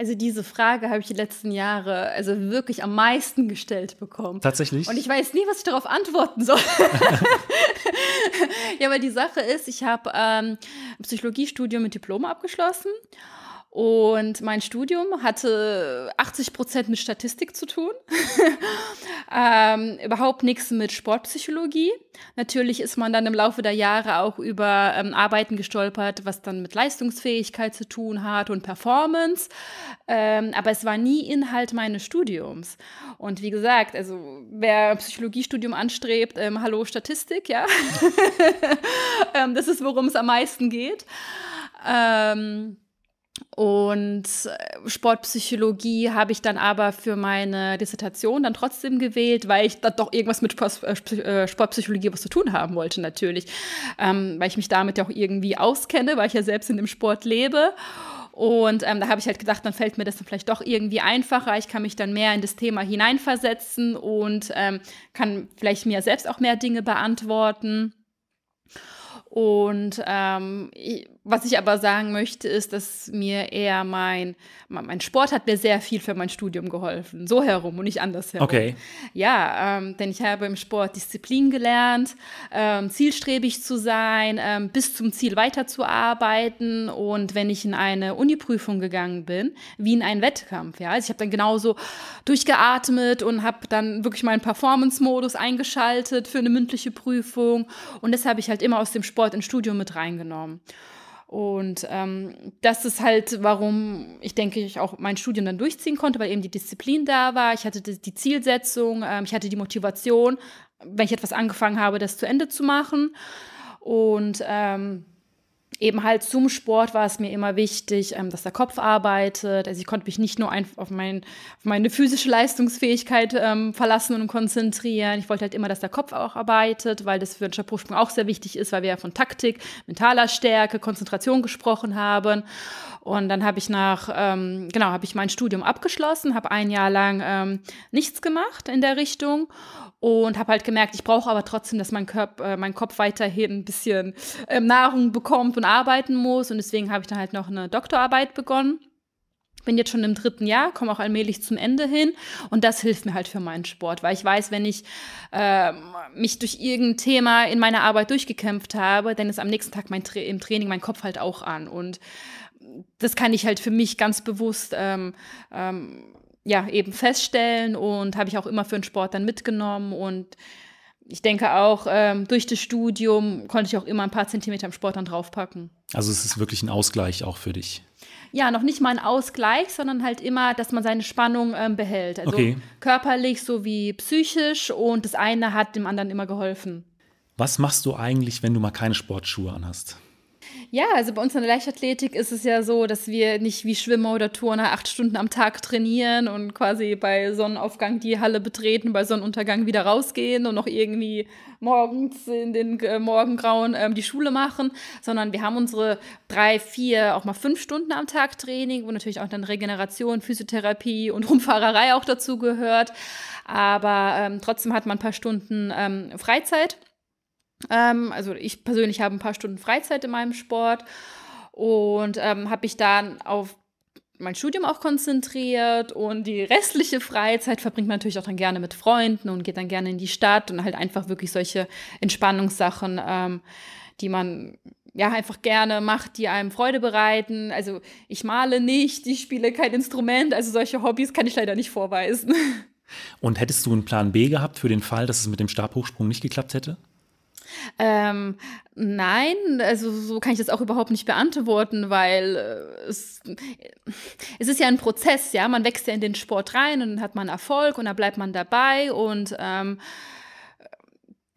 Also diese Frage habe ich die letzten Jahre also wirklich am meisten gestellt bekommen. Tatsächlich. Und ich weiß nie, was ich darauf antworten soll. ja, weil die Sache ist, ich habe ähm, ein Psychologiestudium mit Diplom abgeschlossen und mein Studium hatte 80 Prozent mit Statistik zu tun, ähm, überhaupt nichts mit Sportpsychologie. Natürlich ist man dann im Laufe der Jahre auch über ähm, Arbeiten gestolpert, was dann mit Leistungsfähigkeit zu tun hat und Performance. Ähm, aber es war nie Inhalt meines Studiums. Und wie gesagt, also wer Psychologiestudium anstrebt, ähm, hallo Statistik, ja. Ähm, das ist, worum es am meisten geht. Ähm, und äh, Sportpsychologie habe ich dann aber für meine Dissertation dann trotzdem gewählt, weil ich dann doch irgendwas mit äh, äh, Sportpsychologie was zu tun haben wollte, natürlich. Ähm, weil ich mich damit ja auch irgendwie auskenne, weil ich ja selbst in dem Sport lebe. Und ähm, da habe ich halt gedacht, dann fällt mir das dann vielleicht doch irgendwie einfacher. Ich kann mich dann mehr in das Thema hineinversetzen und ähm, kann vielleicht mir selbst auch mehr Dinge beantworten. Und ähm, ich, was ich aber sagen möchte, ist, dass mir eher mein, mein Sport hat mir sehr viel für mein Studium geholfen. So herum und nicht andersherum. Okay. Ja, ähm, denn ich habe im Sport Disziplin gelernt, ähm, zielstrebig zu sein, ähm, bis zum Ziel weiterzuarbeiten. Und wenn ich in eine Uniprüfung gegangen bin, wie in einen Wettkampf, ja. Also ich habe dann genauso durchgeatmet und habe dann wirklich meinen Performance-Modus eingeschaltet für eine mündliche Prüfung. Und das habe ich halt immer aus dem Sport ins Studium mit reingenommen. Und ähm, das ist halt, warum ich denke, ich auch mein Studium dann durchziehen konnte, weil eben die Disziplin da war. Ich hatte die Zielsetzung, ähm, ich hatte die Motivation, wenn ich etwas angefangen habe, das zu Ende zu machen. Und ähm, eben halt zum Sport war es mir immer wichtig, ähm, dass der Kopf arbeitet. Also ich konnte mich nicht nur auf, mein, auf meine physische Leistungsfähigkeit ähm, verlassen und konzentrieren. Ich wollte halt immer, dass der Kopf auch arbeitet, weil das für den Stabhochsprung auch sehr wichtig ist, weil wir ja von Taktik, mentaler Stärke, Konzentration gesprochen haben. Und dann habe ich nach, ähm, genau, habe ich mein Studium abgeschlossen, habe ein Jahr lang ähm, nichts gemacht in der Richtung und habe halt gemerkt, ich brauche aber trotzdem, dass mein, Körp, äh, mein Kopf weiterhin ein bisschen äh, Nahrung bekommt und arbeiten muss. Und deswegen habe ich dann halt noch eine Doktorarbeit begonnen. Bin jetzt schon im dritten Jahr, komme auch allmählich zum Ende hin und das hilft mir halt für meinen Sport, weil ich weiß, wenn ich äh, mich durch irgendein Thema in meiner Arbeit durchgekämpft habe, dann ist am nächsten Tag mein Tra im Training mein Kopf halt auch an und das kann ich halt für mich ganz bewusst ähm, ähm, ja eben feststellen und habe ich auch immer für den Sport dann mitgenommen und ich denke auch, ähm, durch das Studium konnte ich auch immer ein paar Zentimeter im Sport dann draufpacken. Also es ist wirklich ein Ausgleich auch für dich. Ja, noch nicht mal ein Ausgleich, sondern halt immer, dass man seine Spannung ähm, behält. Also okay. körperlich sowie psychisch und das eine hat dem anderen immer geholfen. Was machst du eigentlich, wenn du mal keine Sportschuhe anhast? Ja, also bei uns in der Leichtathletik ist es ja so, dass wir nicht wie Schwimmer oder Turner acht Stunden am Tag trainieren und quasi bei Sonnenaufgang die Halle betreten, bei Sonnenuntergang wieder rausgehen und noch irgendwie morgens in den äh, Morgengrauen ähm, die Schule machen, sondern wir haben unsere drei, vier, auch mal fünf Stunden am Tag Training, wo natürlich auch dann Regeneration, Physiotherapie und Rumfahrerei auch dazu gehört. Aber ähm, trotzdem hat man ein paar Stunden ähm, Freizeit. Ähm, also ich persönlich habe ein paar Stunden Freizeit in meinem Sport und ähm, habe mich dann auf mein Studium auch konzentriert und die restliche Freizeit verbringt man natürlich auch dann gerne mit Freunden und geht dann gerne in die Stadt und halt einfach wirklich solche Entspannungssachen, ähm, die man ja, einfach gerne macht, die einem Freude bereiten. Also ich male nicht, ich spiele kein Instrument, also solche Hobbys kann ich leider nicht vorweisen. Und hättest du einen Plan B gehabt für den Fall, dass es mit dem Stabhochsprung nicht geklappt hätte? Ähm, nein, also so kann ich das auch überhaupt nicht beantworten, weil äh, es, es ist ja ein Prozess, ja. Man wächst ja in den Sport rein und dann hat man Erfolg und da bleibt man dabei und ähm,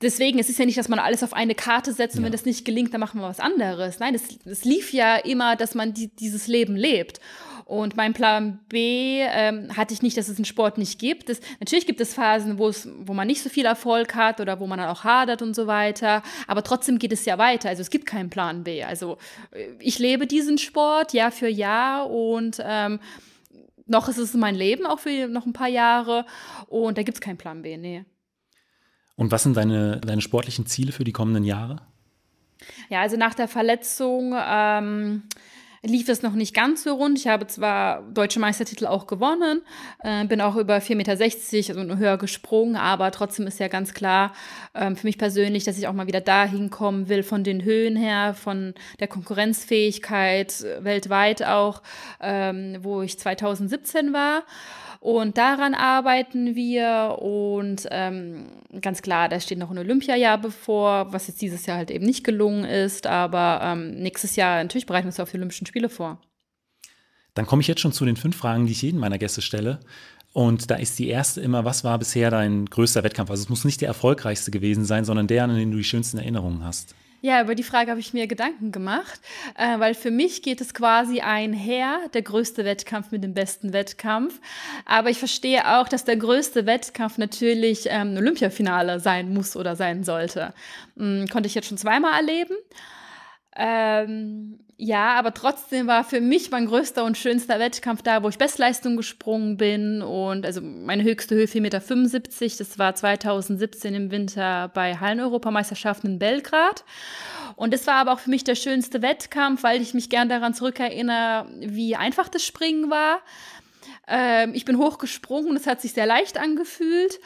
deswegen, es ist ja nicht, dass man alles auf eine Karte setzt und ja. wenn das nicht gelingt, dann machen wir was anderes. Nein, es, lief ja immer, dass man die, dieses Leben lebt. Und mein Plan B ähm, hatte ich nicht, dass es einen Sport nicht gibt. Das, natürlich gibt es Phasen, wo es, wo man nicht so viel Erfolg hat oder wo man dann auch hadert und so weiter. Aber trotzdem geht es ja weiter. Also es gibt keinen Plan B. Also äh, ich lebe diesen Sport Jahr für Jahr und ähm, noch ist es mein Leben, auch für noch ein paar Jahre. Und da gibt es keinen Plan B, nee. Und was sind deine, deine sportlichen Ziele für die kommenden Jahre? Ja, also nach der Verletzung ähm, lief es noch nicht ganz so rund. Ich habe zwar deutsche Meistertitel auch gewonnen, äh, bin auch über 4,60 Meter, also höher gesprungen, aber trotzdem ist ja ganz klar ähm, für mich persönlich, dass ich auch mal wieder dahin kommen will, von den Höhen her, von der Konkurrenzfähigkeit äh, weltweit auch, ähm, wo ich 2017 war. Und daran arbeiten wir. Und ähm, ganz klar, da steht noch ein Olympiajahr bevor, was jetzt dieses Jahr halt eben nicht gelungen ist. Aber ähm, nächstes Jahr natürlich bereiten wir uns auf die Olympischen Spiele vor. Dann komme ich jetzt schon zu den fünf Fragen, die ich jedem meiner Gäste stelle. Und da ist die erste immer, was war bisher dein größter Wettkampf? Also es muss nicht der erfolgreichste gewesen sein, sondern der, an den du die schönsten Erinnerungen hast. Ja, über die Frage habe ich mir Gedanken gemacht, äh, weil für mich geht es quasi einher, der größte Wettkampf mit dem besten Wettkampf. Aber ich verstehe auch, dass der größte Wettkampf natürlich ähm, Olympiafinale sein muss oder sein sollte. Mhm, konnte ich jetzt schon zweimal erleben. Ähm, ja, aber trotzdem war für mich mein größter und schönster Wettkampf da, wo ich Bestleistung gesprungen bin. Und also meine höchste Höhe 4,75 Meter. Das war 2017 im Winter bei Halleneuropameisterschaften in Belgrad. Und das war aber auch für mich der schönste Wettkampf, weil ich mich gern daran zurückerinnere, wie einfach das Springen war. Ähm, ich bin hochgesprungen, das hat sich sehr leicht angefühlt.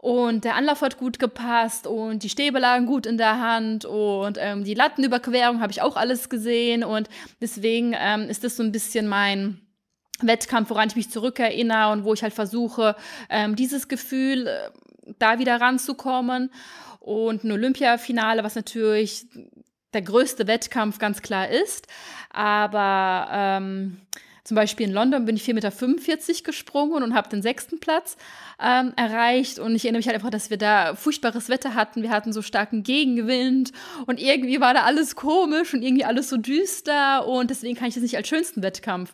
Und der Anlauf hat gut gepasst und die Stäbe lagen gut in der Hand und ähm, die Lattenüberquerung habe ich auch alles gesehen. Und deswegen ähm, ist das so ein bisschen mein. Wettkampf, woran ich mich zurückerinnere und wo ich halt versuche, ähm, dieses Gefühl äh, da wieder ranzukommen. Und ein Olympiafinale, was natürlich der größte Wettkampf ganz klar ist. Aber ähm, zum Beispiel in London bin ich 4,45 Meter gesprungen und habe den sechsten Platz ähm, erreicht. Und ich erinnere mich halt einfach, dass wir da furchtbares Wetter hatten. Wir hatten so starken Gegenwind und irgendwie war da alles komisch und irgendwie alles so düster. Und deswegen kann ich das nicht als schönsten Wettkampf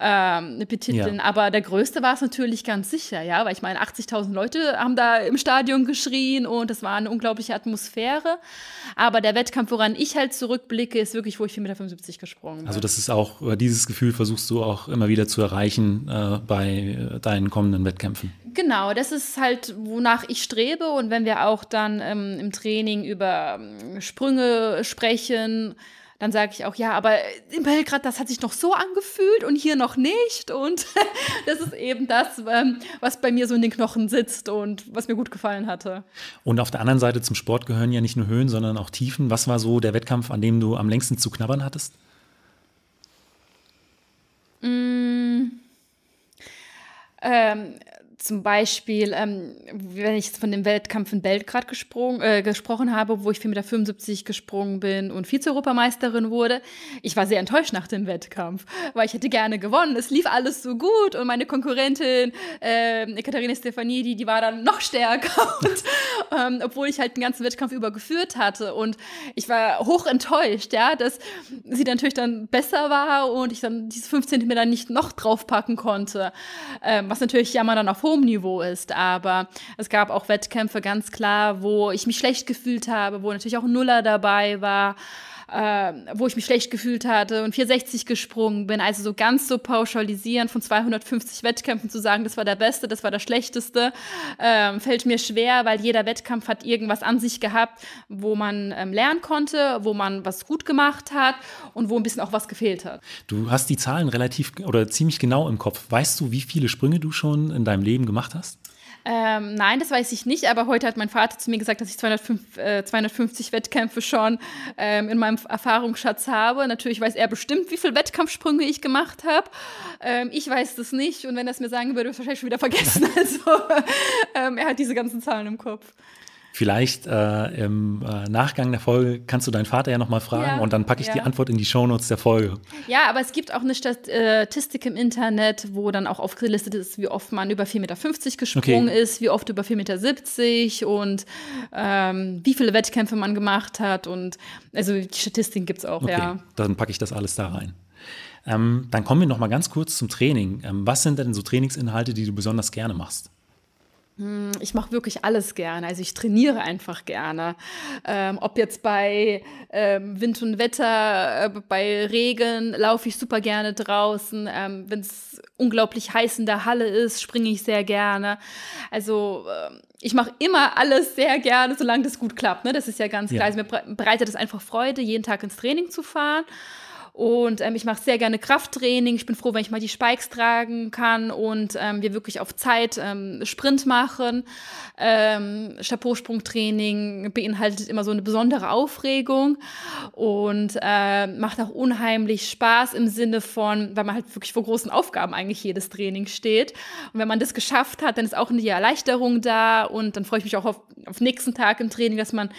ähm, betiteln. Ja. Aber der größte war es natürlich ganz sicher, ja, weil ich meine, 80.000 Leute haben da im Stadion geschrien und es war eine unglaubliche Atmosphäre. Aber der Wettkampf, woran ich halt zurückblicke, ist wirklich, wo ich 4,75 Meter gesprungen also bin. Also, das ist auch, dieses Gefühl versuchst du auch immer wieder zu erreichen äh, bei äh, deinen kommenden Wettkämpfen. Genau, das ist halt, wonach ich strebe. Und wenn wir auch dann ähm, im Training über ähm, Sprünge sprechen, dann sage ich auch, ja, aber in Belgrad, das hat sich noch so angefühlt und hier noch nicht. Und das ist eben das, ähm, was bei mir so in den Knochen sitzt und was mir gut gefallen hatte. Und auf der anderen Seite zum Sport gehören ja nicht nur Höhen, sondern auch Tiefen. Was war so der Wettkampf, an dem du am längsten zu knabbern hattest? Mm, um, zum Beispiel, ähm, wenn ich von dem Weltkampf in Belgrad gesprungen, äh, gesprochen habe, wo ich 4,75 Meter gesprungen bin und Vize-Europameisterin wurde, ich war sehr enttäuscht nach dem Wettkampf, weil ich hätte gerne gewonnen. Es lief alles so gut und meine Konkurrentin äh, Katharina Stefanie, die, die war dann noch stärker, und, ähm, obwohl ich halt den ganzen Wettkampf übergeführt hatte. Und ich war hoch enttäuscht, ja, dass sie natürlich dann besser war und ich dann diese 5 Zentimeter nicht noch draufpacken konnte. Ähm, was natürlich ja man dann auf hoch Diplomniveau ist. Aber es gab auch Wettkämpfe ganz klar, wo ich mich schlecht gefühlt habe, wo natürlich auch Nuller dabei war äh, wo ich mich schlecht gefühlt hatte und 460 gesprungen bin. Also so ganz so pauschalisieren von 250 Wettkämpfen zu sagen, das war der beste, das war der schlechteste, ähm, fällt mir schwer, weil jeder Wettkampf hat irgendwas an sich gehabt, wo man ähm, lernen konnte, wo man was gut gemacht hat und wo ein bisschen auch was gefehlt hat. Du hast die Zahlen relativ oder ziemlich genau im Kopf. Weißt du, wie viele Sprünge du schon in deinem Leben gemacht hast? Ähm, nein, das weiß ich nicht, aber heute hat mein Vater zu mir gesagt, dass ich 205, äh, 250 Wettkämpfe schon ähm, in meinem Erfahrungsschatz habe. Natürlich weiß er bestimmt, wie viele Wettkampfsprünge ich gemacht habe. Ähm, ich weiß das nicht und wenn er es mir sagen würde, würde ich es wahrscheinlich schon wieder vergessen. Also ähm, er hat diese ganzen Zahlen im Kopf. Vielleicht äh, im äh, Nachgang der Folge kannst du deinen Vater ja nochmal fragen ja, und dann packe ich ja. die Antwort in die Shownotes der Folge. Ja, aber es gibt auch eine äh, Statistik im Internet, wo dann auch aufgelistet ist, wie oft man über 4,50 Meter gesprungen okay. ist, wie oft über 4,70 Meter und ähm, wie viele Wettkämpfe man gemacht hat. Und also die Statistiken gibt es auch, okay, ja. Dann packe ich das alles da rein. Ähm, dann kommen wir nochmal ganz kurz zum Training. Ähm, was sind denn so Trainingsinhalte, die du besonders gerne machst? Hm, ich mache wirklich alles gerne. Also ich trainiere einfach gerne. Ähm, ob jetzt bei ähm, Wind und Wetter, äh, bei Regen, laufe ich super gerne draußen. Ähm, Wenn es unglaublich heiß in der Halle ist, springe ich sehr gerne. Also ähm, ich mache immer alles sehr gerne, solange das gut klappt. Ne? Das ist ja ganz klar. Ja. Also mir bereitet es einfach Freude, jeden Tag ins Training zu fahren. Und ähm, ich mache sehr gerne Krafttraining. Ich bin froh, wenn ich mal die Spikes tragen kann und ähm, wir wirklich auf Zeit ähm, Sprint machen. Ähm, Chapeausprungtraining beinhaltet immer so eine besondere Aufregung und äh, macht auch unheimlich Spaß im Sinne von, weil man halt wirklich vor großen Aufgaben eigentlich jedes Training steht. Und wenn man das geschafft hat, dann ist auch eine Erleichterung da und dann freue ich mich auch auf, auf nächsten Tag im Training, dass man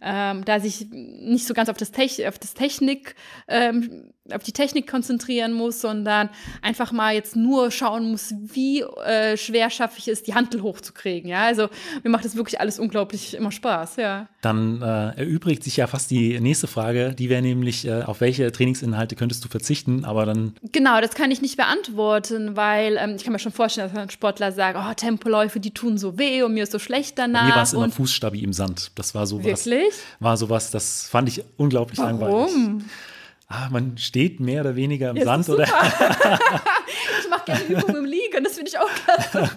ähm, da sich nicht so ganz auf das, Tech, auf das Technik ähm, auf die Technik konzentrieren muss, sondern einfach mal jetzt nur schauen muss, wie äh, schwer schaffe ich es, die Handel hochzukriegen. Ja, also mir macht das wirklich alles unglaublich immer Spaß. Ja. Dann äh, erübrigt sich ja fast die nächste Frage, die wäre nämlich, äh, auf welche Trainingsinhalte könntest du verzichten? Aber dann genau, das kann ich nicht beantworten, weil ähm, ich kann mir schon vorstellen, dass ein Sportler sagt, oh, Tempoläufe, die tun so weh und mir ist so schlecht danach. Bei mir war es immer Fußstabi im Sand. Das war sowas. Wirklich? War sowas, das fand ich unglaublich Warum? langweilig ah, man steht mehr oder weniger im ja, Sand oder. ich mache gerne Übungen im Liegen, das finde ich auch klasse.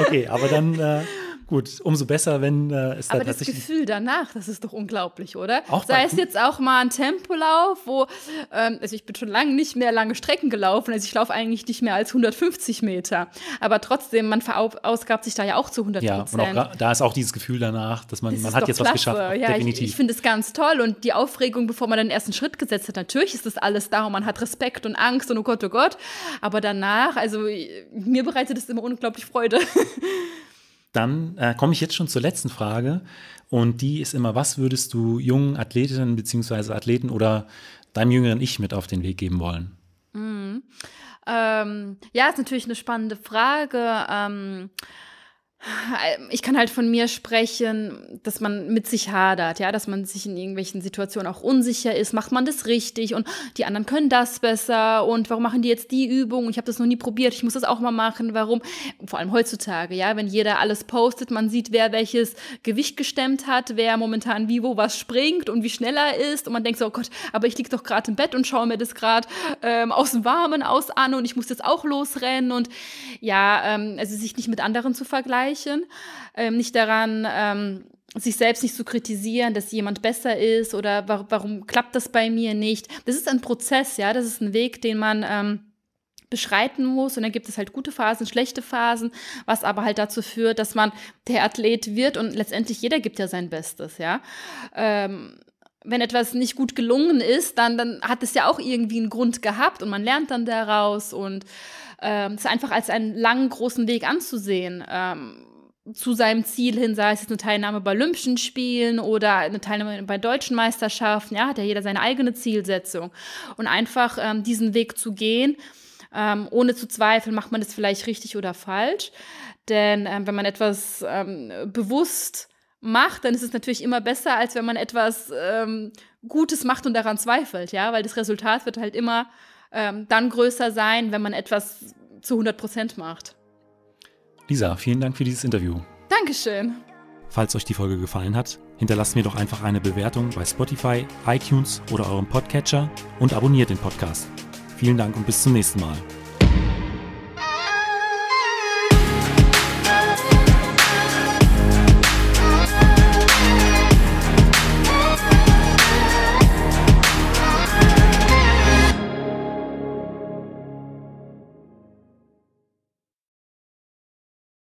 okay, aber dann äh, Gut, umso besser, wenn äh, es Aber da das Gefühl danach, das ist doch unglaublich, oder? Auch Sei es jetzt auch mal ein Tempolauf, wo, ähm, also ich bin schon lange nicht mehr lange Strecken gelaufen, also ich laufe eigentlich nicht mehr als 150 Meter. Aber trotzdem, man verausgabt sich da ja auch zu 100 Ja, und auch, da ist auch dieses Gefühl danach, dass man, das man hat jetzt klasse. was geschafft. Ja, definitiv. Ich, ich finde es ganz toll und die Aufregung, bevor man den ersten Schritt gesetzt hat, natürlich ist das alles da und man hat Respekt und Angst und oh Gott, oh Gott. Aber danach, also mir bereitet es immer unglaublich Freude. dann äh, komme ich jetzt schon zur letzten Frage. Und die ist immer, was würdest du jungen Athletinnen bzw. Athleten oder deinem jüngeren Ich mit auf den Weg geben wollen? Mm. Ähm, ja, ist natürlich eine spannende Frage. Ähm äh, ich kann halt von mir sprechen, dass man mit sich hadert, ja, dass man sich in irgendwelchen Situationen auch unsicher ist, macht man das richtig und die anderen können das besser und warum machen die jetzt die Übung? Ich habe das noch nie probiert, ich muss das auch mal machen, warum? Vor allem heutzutage, ja, wenn jeder alles postet, man sieht, wer welches Gewicht gestemmt hat, wer momentan wie wo was springt und wie schnell er ist und man denkt so, oh Gott, aber ich liege doch gerade im Bett und schaue mir das gerade ähm, aus dem Warmen aus an und ich muss jetzt auch losrennen und ja, ähm, also sich nicht mit anderen zu vergleichen Anführungszeichen, ähm, nicht daran, ähm, sich selbst nicht zu kritisieren, dass jemand besser ist oder warum, warum klappt das bei mir nicht. Das ist ein Prozess, ja, das ist ein Weg, den man ähm, beschreiten muss und dann gibt es halt gute Phasen, schlechte Phasen, was aber halt dazu führt, dass man der Athlet wird und letztendlich jeder gibt ja sein Bestes, ja. Ähm, wenn etwas nicht gut gelungen ist, dann, dann hat es ja auch irgendwie einen Grund gehabt und man lernt dann daraus und ähm, es einfach als einen langen, großen Weg anzusehen. Ähm, zu seinem Ziel hin, sei es jetzt eine Teilnahme bei Olympischen Spielen oder eine Teilnahme bei deutschen Meisterschaften, ja, hat ja jeder seine eigene Zielsetzung. Und einfach ähm, diesen Weg zu gehen, ähm, ohne zu zweifeln, macht man das vielleicht richtig oder falsch. Denn ähm, wenn man etwas ähm, bewusst macht, dann ist es natürlich immer besser, als wenn man etwas ähm, Gutes macht und daran zweifelt, ja, weil das Resultat wird halt immer ähm, dann größer sein, wenn man etwas zu 100 macht. Lisa, vielen Dank für dieses Interview. Dankeschön. Falls euch die Folge gefallen hat, hinterlasst mir doch einfach eine Bewertung bei Spotify, iTunes oder eurem Podcatcher und abonniert den Podcast. Vielen Dank und bis zum nächsten Mal.